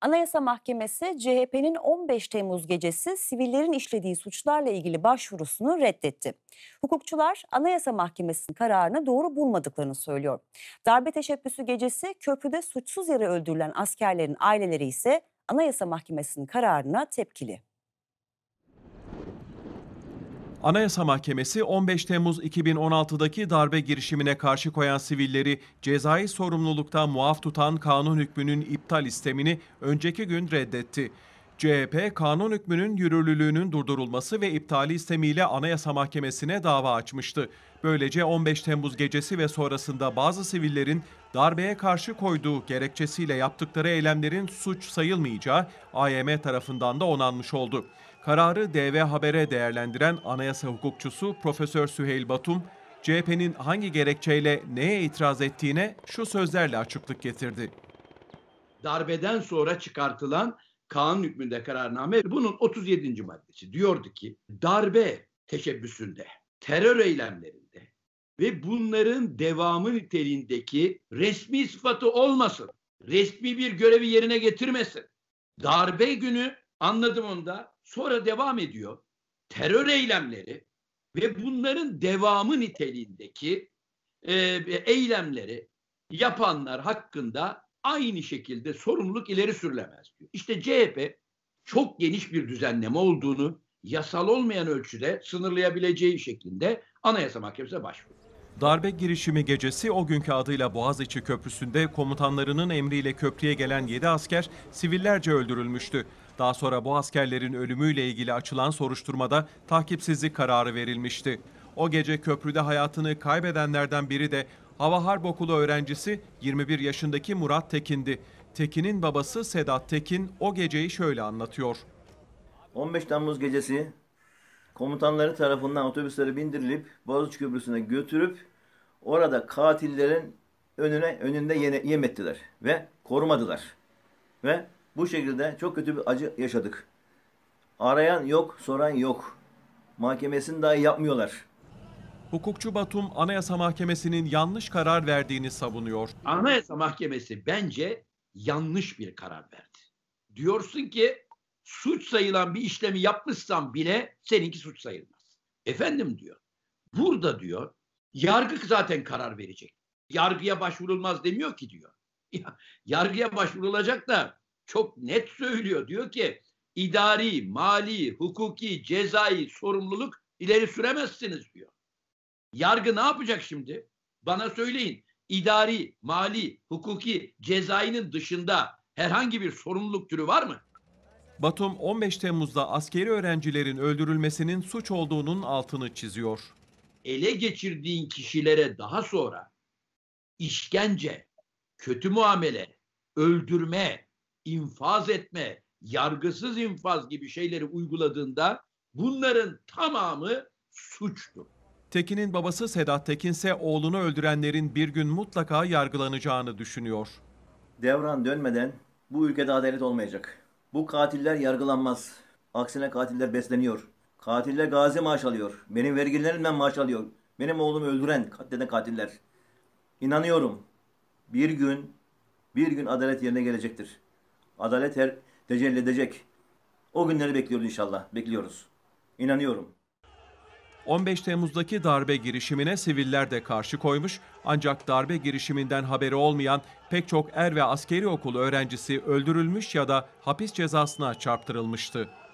Anayasa Mahkemesi CHP'nin 15 Temmuz gecesi sivillerin işlediği suçlarla ilgili başvurusunu reddetti. Hukukçular Anayasa Mahkemesi'nin kararını doğru bulmadıklarını söylüyor. Darbe teşebbüsü gecesi köprüde suçsuz yere öldürülen askerlerin aileleri ise Anayasa Mahkemesi'nin kararına tepkili. Anayasa Mahkemesi 15 Temmuz 2016'daki darbe girişimine karşı koyan sivilleri cezai sorumluluktan muaf tutan kanun hükmünün iptal istemini önceki gün reddetti. CHP, kanun hükmünün yürürlülüğünün durdurulması ve iptali istemiyle Anayasa Mahkemesi'ne dava açmıştı. Böylece 15 Temmuz gecesi ve sonrasında bazı sivillerin darbeye karşı koyduğu gerekçesiyle yaptıkları eylemlerin suç sayılmayacağı AYM tarafından da onanmış oldu. Kararı DV Haber'e değerlendiren anayasa hukukçusu Profesör Süheyl Batum, CHP'nin hangi gerekçeyle neye itiraz ettiğine şu sözlerle açıklık getirdi. Darbeden sonra çıkartılan kanun hükmünde kararname bunun 37. maddesi diyordu ki darbe teşebbüsünde, terör eylemlerinde ve bunların devamı niteliğindeki resmi sıfatı olmasın. Resmi bir görevi yerine getirmesin. Darbe günü anladım onda sonra devam ediyor. Terör eylemleri ve bunların devamı niteliğindeki e, eylemleri yapanlar hakkında aynı şekilde sorumluluk ileri sürülemez diyor. İşte CHP çok geniş bir düzenleme olduğunu yasal olmayan ölçüde sınırlayabileceği şeklinde Anayasa Mahkemesi'ne başvurdu. Darbe girişimi gecesi o günkü adıyla Boğaziçi Köprüsü'nde komutanlarının emriyle köprüye gelen 7 asker sivillerce öldürülmüştü. Daha sonra bu askerlerin ölümüyle ilgili açılan soruşturmada takipsizlik kararı verilmişti. O gece köprüde hayatını kaybedenlerden biri de Hava Harp Okulu öğrencisi 21 yaşındaki Murat Tekin'di. Tekin'in babası Sedat Tekin o geceyi şöyle anlatıyor. 15 Temmuz gecesi komutanları tarafından otobüsleri bindirilip Boğaziçi Köprüsü'ne götürüp orada katillerin önüne önünde yene, yem ettiler ve korumadılar. Ve bu şekilde çok kötü bir acı yaşadık. Arayan yok, soran yok. Mahkemesini dahi yapmıyorlar hukukçu Batum Anayasa Mahkemesi'nin yanlış karar verdiğini savunuyor. Anayasa Mahkemesi bence yanlış bir karar verdi. Diyorsun ki suç sayılan bir işlemi yapmışsan bile seninki suç sayılmaz. Efendim diyor. Burada diyor yargı zaten karar verecek. Yargıya başvurulmaz demiyor ki diyor. Yargıya başvurulacak da çok net söylüyor. Diyor ki idari, mali, hukuki, cezai sorumluluk ileri süremezsiniz diyor. Yargı ne yapacak şimdi? Bana söyleyin. İdari, mali, hukuki, cezainin dışında herhangi bir sorumluluk türü var mı? Batum 15 Temmuz'da askeri öğrencilerin öldürülmesinin suç olduğunun altını çiziyor. Ele geçirdiğin kişilere daha sonra işkence, kötü muamele, öldürme, infaz etme, yargısız infaz gibi şeyleri uyguladığında bunların tamamı suçtur. Tekin'in babası Sedat Tekin ise oğlunu öldürenlerin bir gün mutlaka yargılanacağını düşünüyor. Devran dönmeden bu ülkede adalet olmayacak. Bu katiller yargılanmaz. Aksine katiller besleniyor. Katiller gazi maaş alıyor. Benim vergilerimden maaş alıyor. Benim oğlumu öldüren, katleden katiller. İnanıyorum. Bir gün, bir gün adalet yerine gelecektir. Adalet her tecelli edecek. O günleri bekliyoruz inşallah. Bekliyoruz. İnanıyorum. 15 Temmuz'daki darbe girişimine siviller de karşı koymuş ancak darbe girişiminden haberi olmayan pek çok er ve askeri okulu öğrencisi öldürülmüş ya da hapis cezasına çarptırılmıştı.